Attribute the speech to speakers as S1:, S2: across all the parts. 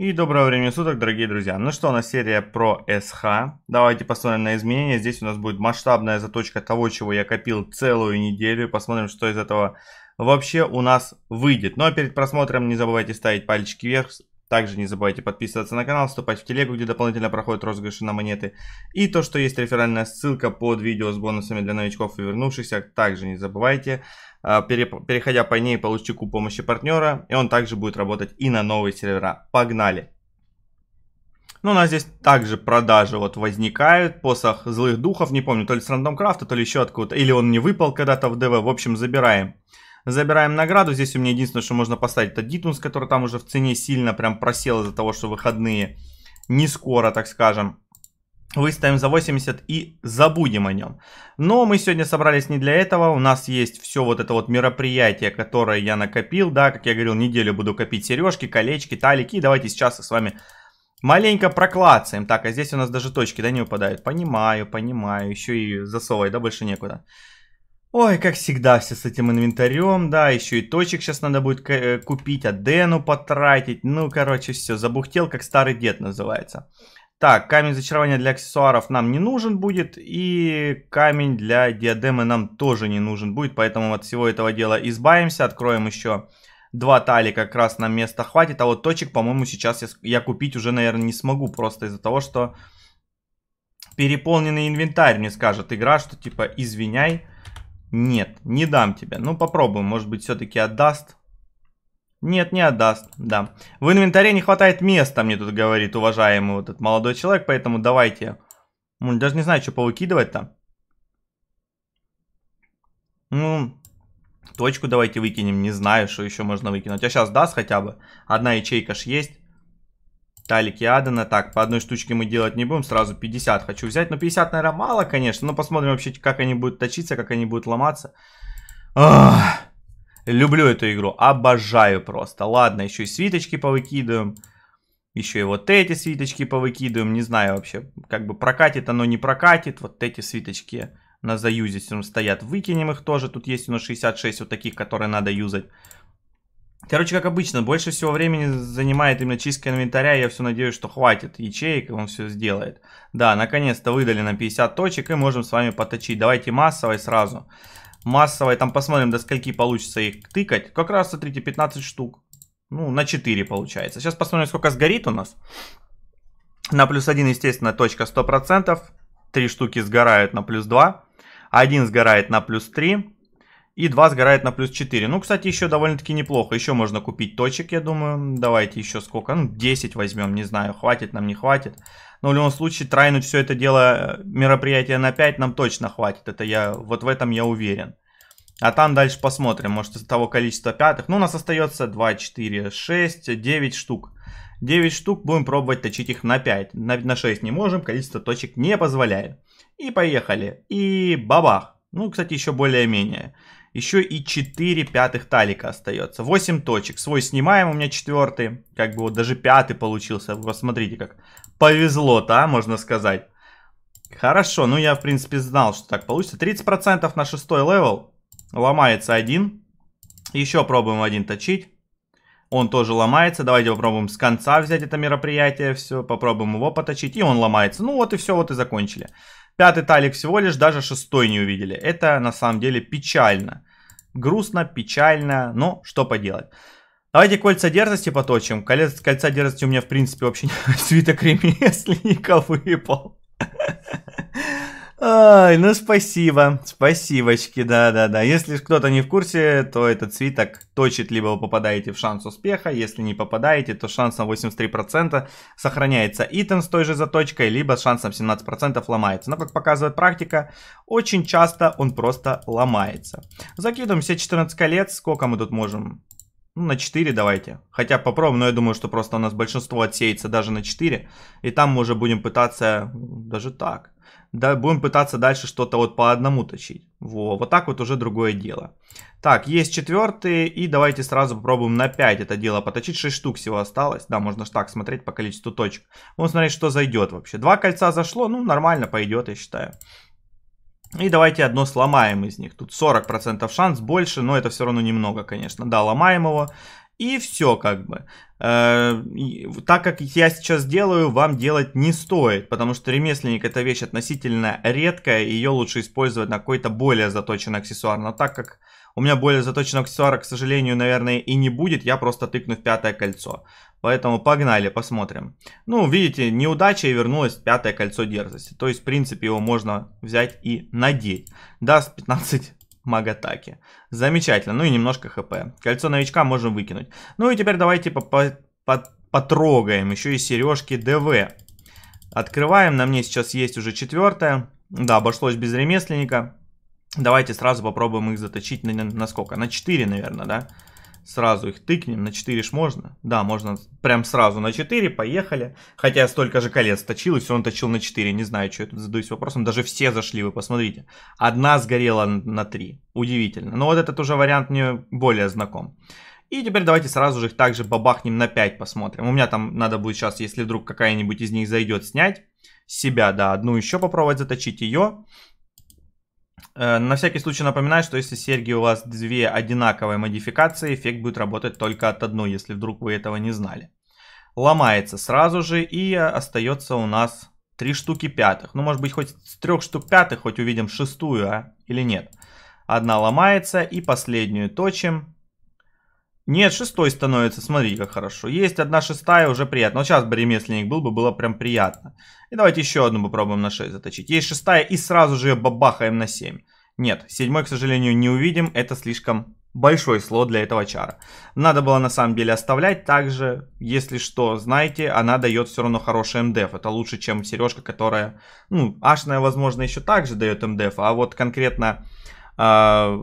S1: И доброго времени суток, дорогие друзья. Ну что, у нас серия про СХ. Давайте посмотрим на изменения. Здесь у нас будет масштабная заточка того, чего я копил целую неделю. Посмотрим, что из этого вообще у нас выйдет. Ну а перед просмотром не забывайте ставить пальчики вверх, также не забывайте подписываться на канал, вступать в телегу, где дополнительно проходят розыгрыши на монеты. И то, что есть реферальная ссылка под видео с бонусами для новичков и вернувшихся, также не забывайте. А, переходя по ней, получите куб помощи партнера, и он также будет работать и на новые сервера. Погнали! Ну, у нас здесь также продажи вот возникают, посох злых духов, не помню, то ли с Рандом Крафта, то ли еще откуда-то, или он не выпал когда-то в ДВ, в общем, забираем. Забираем награду. Здесь у меня единственное, что можно поставить, это Дитунс, который там уже в цене сильно прям просел из-за того, что выходные не скоро, так скажем. Выставим за 80 и забудем о нем. Но мы сегодня собрались не для этого. У нас есть все вот это вот мероприятие, которое я накопил. Да, как я говорил, неделю буду копить сережки, колечки, талики. И давайте сейчас с вами маленько проклацаем. Так, а здесь у нас даже точки, да, не выпадают. Понимаю, понимаю. Еще и засовывать, да, больше некуда. Ой, как всегда, все с этим инвентарем, да, еще и точек сейчас надо будет э, купить, а Дену, потратить, ну, короче, все, забухтел, как старый дед называется. Так, камень зачарования для аксессуаров нам не нужен будет, и камень для диадемы нам тоже не нужен будет, поэтому от всего этого дела избавимся, откроем еще два тали, как раз нам места хватит, а вот точек, по-моему, сейчас я, я купить уже, наверное, не смогу, просто из-за того, что переполненный инвентарь мне скажет игра, что типа, извиняй, нет, не дам тебе. Ну, попробуем. Может быть, все-таки отдаст. Нет, не отдаст, да. В инвентаре не хватает места, мне тут говорит уважаемый вот этот молодой человек, поэтому давайте. Ну, даже не знаю, что повыкидывать-то. Ну, точку давайте выкинем, не знаю, что еще можно выкинуть. А сейчас даст хотя бы. Одна ячейка ж есть. Талики Адана. Так, по одной штучке мы делать не будем. Сразу 50 хочу взять. Но 50, наверное, мало, конечно. Но посмотрим вообще, как они будут точиться, как они будут ломаться. Ах, люблю эту игру. Обожаю просто. Ладно, еще и свиточки повыкидываем. Еще и вот эти свиточки повыкидываем. Не знаю вообще, как бы прокатит оно, не прокатит. Вот эти свиточки на заюзе стоят. Выкинем их тоже. Тут есть у нас 66 вот таких, которые надо юзать. Короче, как обычно, больше всего времени занимает именно чистка инвентаря. Я все надеюсь, что хватит ячеек, и он все сделает. Да, наконец-то выдали на 50 точек, и можем с вами поточить. Давайте массовой сразу. Массовой, там посмотрим, до скольки получится их тыкать. Как раз, смотрите, 15 штук. Ну, на 4 получается. Сейчас посмотрим, сколько сгорит у нас. На плюс 1, естественно, точка 100%. 3 штуки сгорают на плюс 2. Один сгорает на плюс 3. И 2 сгорает на плюс 4. Ну, кстати, еще довольно-таки неплохо. Еще можно купить точек, я думаю. Давайте еще сколько? Ну, 10 возьмем, не знаю, хватит нам, не хватит. Но в любом случае, трайнуть все это дело, э, мероприятие на 5 нам точно хватит. Это я, вот в этом я уверен. А там дальше посмотрим, может, из того количества пятых. Ну, у нас остается 2, 4, 6, 9 штук. 9 штук, будем пробовать точить их на 5. На, на 6 не можем, количество точек не позволяет. И поехали. И бабах. Ну, кстати, еще более-менее еще и 4 пятых талика остается. 8 точек. Свой снимаем, у меня четвертый. Как бы вот даже пятый получился. Посмотрите, как повезло-то, а, можно сказать. Хорошо, ну я, в принципе, знал, что так получится. 30% на шестой левел. Ломается один. Еще пробуем один точить. Он тоже ломается. Давайте попробуем с конца взять это мероприятие. Все, попробуем его поточить. И он ломается. Ну вот и все, вот и закончили. Пятый талик всего лишь, даже шестой не увидели. Это на самом деле печально грустно, печально, но что поделать. Давайте кольца дерзости поточим. Колец, кольца дерзости у меня, в принципе, вообще свиток ремесленника выпал. Ай, ну спасибо, спасибочки, да-да-да. Если кто-то не в курсе, то этот свиток точит, либо вы попадаете в шанс успеха. Если не попадаете, то шанс на 83% сохраняется итем с той же заточкой, либо с шансом 17% ломается. Но, как показывает практика, очень часто он просто ломается. Закидываем все 14 колец. Сколько мы тут можем? Ну, на 4 давайте. Хотя попробуем, но я думаю, что просто у нас большинство отсеется даже на 4. И там мы уже будем пытаться, даже так, да, будем пытаться дальше что-то вот по одному точить. Во, вот так вот уже другое дело. Так, есть четвертый, и давайте сразу попробуем на 5 это дело поточить. 6 штук всего осталось, да, можно же так смотреть по количеству точек. Будем смотреть, что зайдет вообще. Два кольца зашло, ну, нормально пойдет, я считаю. И давайте одно сломаем из них. Тут 40% шанс больше, но это все равно немного, конечно. Да, ломаем его. И все как бы. Э, так как я сейчас делаю, вам делать не стоит, потому что ремесленник это вещь относительно редкая, ее лучше использовать на какой-то более заточенный аксессуар. Но так как у меня более заточенного аксессуара, к сожалению, наверное, и не будет, я просто тыкну в пятое кольцо. Поэтому погнали, посмотрим. Ну, видите, неудача и вернулось пятое кольцо дерзости. То есть, в принципе, его можно взять и надеть. Даст 15 магатаки. Замечательно. Ну и немножко хп. Кольцо новичка можем выкинуть. Ну и теперь давайте по -по -по потрогаем еще и сережки ДВ. Открываем. На мне сейчас есть уже четвертое. Да, обошлось без ремесленника. Давайте сразу попробуем их заточить на, на, на сколько? На 4, наверное, да? Сразу их тыкнем. На 4 ж можно? Да, можно прям сразу на 4. Поехали. Хотя я столько же колец точил, и все он точил на 4. Не знаю, что я тут задаюсь вопросом. Даже все зашли, вы посмотрите. Одна сгорела на 3. Удивительно. Но вот этот уже вариант мне более знаком. И теперь давайте сразу же их также бабахнем на 5 посмотрим. У меня там надо будет сейчас, если вдруг какая-нибудь из них зайдет, снять себя, да, одну еще попробовать заточить ее. Э, на всякий случай напоминаю, что если серьги у вас две одинаковые модификации, эффект будет работать только от одной, если вдруг вы этого не знали. Ломается сразу же и э, остается у нас три штуки пятых. Ну, может быть, хоть с трех штук пятых, хоть увидим шестую, а? Или нет. Одна ломается и последнюю точим. Нет, шестой становится, смотри, как хорошо. Есть одна шестая, уже приятно. Вот сейчас бы ремесленник был бы, было прям приятно. И давайте еще одну попробуем на 6 заточить. Есть шестая и сразу же ее бабахаем на 7. Нет, седьмой, к сожалению, не увидим. Это слишком большой слот для этого чара. Надо было на самом деле оставлять. Также, если что, знаете, она дает все равно хороший МДФ. Это лучше, чем сережка, которая, ну, ашная, возможно, еще также дает МДФ. А вот конкретно а,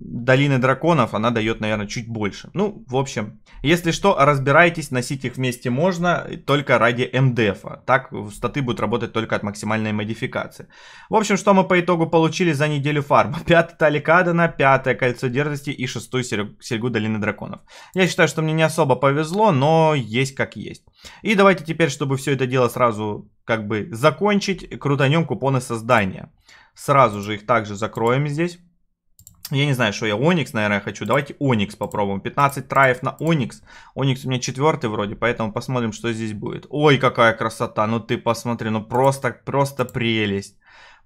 S1: долины Драконов она дает, наверное, чуть больше. Ну, в общем, если что, разбирайтесь, носить их вместе можно, только ради МДФ. А. Так статы будут работать только от максимальной модификации. В общем, что мы по итогу получили за неделю фарма? Пятый Талик Адена, пятое Кольцо Дерзости и шестую Серьгу Долины Драконов. Я считаю, что мне не особо повезло, но есть как есть. И давайте теперь, чтобы все это дело сразу как бы закончить, крутанем купоны создания. Сразу же их также закроем здесь. Я не знаю, что я Оникс, наверное, хочу. Давайте Оникс попробуем. 15 траев на Оникс. Оникс у меня четвертый вроде, поэтому посмотрим, что здесь будет. Ой, какая красота. Ну ты посмотри, ну просто, просто прелесть.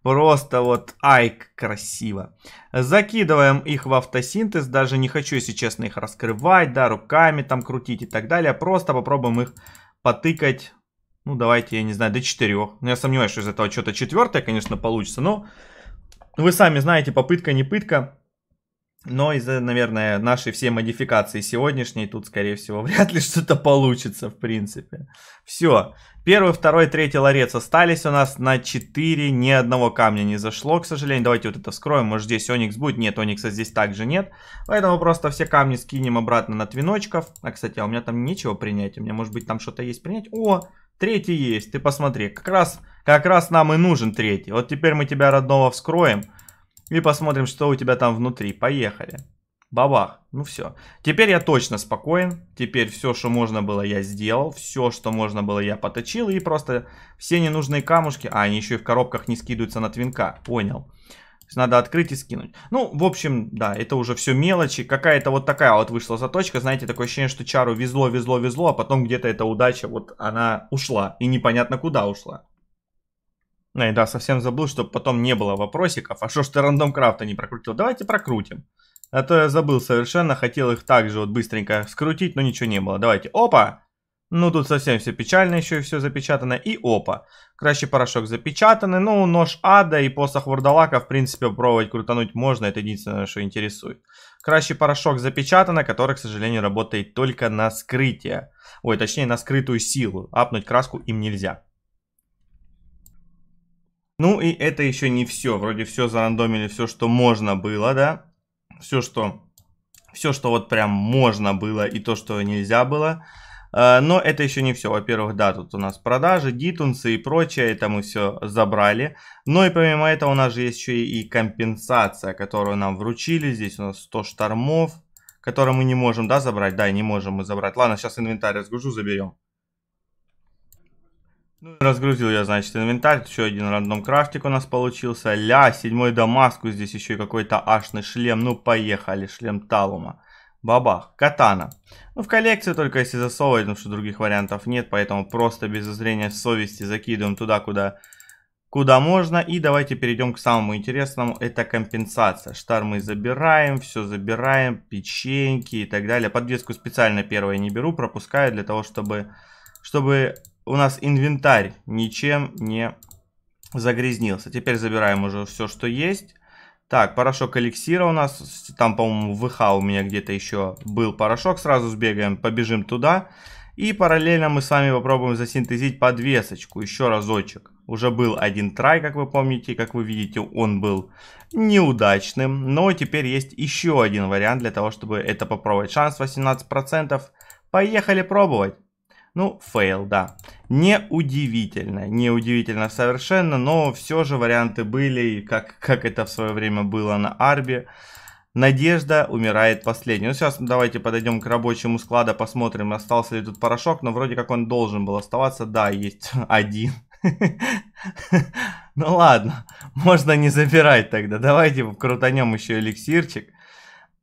S1: Просто вот, ай, красиво. Закидываем их в автосинтез. Даже не хочу, если честно, их раскрывать, да, руками там крутить и так далее. Просто попробуем их потыкать. Ну, давайте, я не знаю, до четырех. Ну, я сомневаюсь, что из этого что-то четвертое, конечно, получится, но... Вы сами знаете, попытка не пытка. Но из-за, наверное, нашей всей модификации сегодняшней, тут, скорее всего, вряд ли что-то получится, в принципе. Все. Первый, второй, третий ларец остались у нас на 4. Ни одного камня не зашло, к сожалению. Давайте вот это вскроем. Может, здесь Оникс будет? Нет, Оникса здесь также нет. Поэтому просто все камни скинем обратно на твиночков. А, кстати, а у меня там нечего принять. У меня, может быть, там что-то есть принять? О, третий есть. Ты посмотри. Как раз, как раз нам и нужен третий. Вот теперь мы тебя, родного, вскроем. И посмотрим, что у тебя там внутри. Поехали. Бабах. Ну все. Теперь я точно спокоен. Теперь все, что можно было, я сделал. Все, что можно было, я поточил. И просто все ненужные камушки... А, они еще и в коробках не скидываются на твинка. Понял. Надо открыть и скинуть. Ну, в общем, да, это уже все мелочи. Какая-то вот такая вот вышла заточка. Знаете, такое ощущение, что Чару везло, везло, везло, а потом где-то эта удача, вот она ушла. И непонятно куда ушла. Ай, да, совсем забыл, чтобы потом не было вопросиков. А что ж ты рандом крафта не прокрутил? Давайте прокрутим. А то я забыл совершенно, хотел их также вот быстренько скрутить, но ничего не было. Давайте, опа! Ну, тут совсем все печально, еще и все запечатано. И опа, кращий порошок запечатаны. Ну, нож ада и посох вурдалака, в принципе, пробовать крутануть можно. Это единственное, что интересует. Кращий порошок запечатано, который, к сожалению, работает только на скрытие. Ой, точнее, на скрытую силу. Апнуть краску им нельзя. Ну и это еще не все. Вроде все зарандомили, все, что можно было, да? Все, что, все, что вот прям можно было и то, что нельзя было. А, но это еще не все. Во-первых, да, тут у нас продажи, дитунсы и прочее. Это мы все забрали. Но и помимо этого у нас же есть еще и компенсация, которую нам вручили. Здесь у нас 100 штормов, которые мы не можем, да, забрать? Да, не можем мы забрать. Ладно, сейчас инвентарь разгружу, заберем. Ну, разгрузил я, значит, инвентарь. Еще один рандом крафтик у нас получился. Ля, седьмой дамаску. Здесь еще и какой-то ашный шлем. Ну, поехали, шлем Талума. Бабах, катана. Ну, в коллекцию только если засовывать, потому что других вариантов нет. Поэтому просто без зрения совести закидываем туда, куда куда можно. И давайте перейдем к самому интересному. Это компенсация. Штар мы забираем, все забираем, печеньки и так далее. Подвеску специально первое не беру, пропускаю для того, чтобы, чтобы у нас инвентарь ничем не загрязнился. Теперь забираем уже все, что есть. Так, порошок эликсира у нас. Там, по-моему, в ВХ у меня где-то еще был порошок. Сразу сбегаем, побежим туда. И параллельно мы с вами попробуем засинтезить подвесочку еще разочек. Уже был один трай, как вы помните, как вы видите, он был неудачным. Но теперь есть еще один вариант для того, чтобы это попробовать. Шанс 18%. Поехали пробовать. Ну, фейл, да. Неудивительно, неудивительно совершенно, но все же варианты были, как, как это в свое время было на Арбе. Надежда умирает последней. Ну, сейчас давайте подойдем к рабочему складу, посмотрим, остался ли тут порошок, но вроде как он должен был оставаться. Да, есть один. Ну ладно, можно не забирать тогда. Давайте крутанем еще эликсирчик.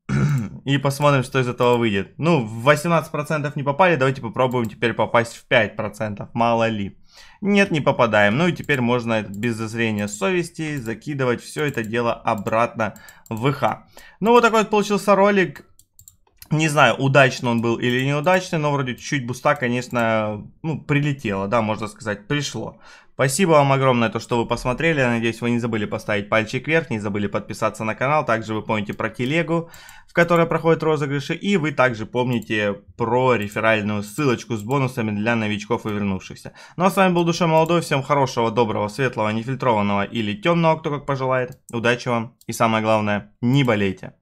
S1: и посмотрим, что из этого выйдет. Ну, в 18% не попали, давайте попробуем теперь попасть в 5%, мало ли. Нет, не попадаем. Ну и теперь можно без зазрения совести закидывать все это дело обратно в ИХ. Ну, вот такой вот получился ролик. Не знаю, удачный он был или неудачный, но вроде чуть буста, конечно, ну, прилетело, да, можно сказать, пришло. Спасибо вам огромное, то, что вы посмотрели. надеюсь, вы не забыли поставить пальчик вверх, не забыли подписаться на канал. Также вы помните про телегу, в которой проходят розыгрыши. И вы также помните про реферальную ссылочку с бонусами для новичков и вернувшихся. Ну а с вами был Душа Молодой. Всем хорошего, доброго, светлого, нефильтрованного или темного, кто как пожелает. Удачи вам. И самое главное, не болейте.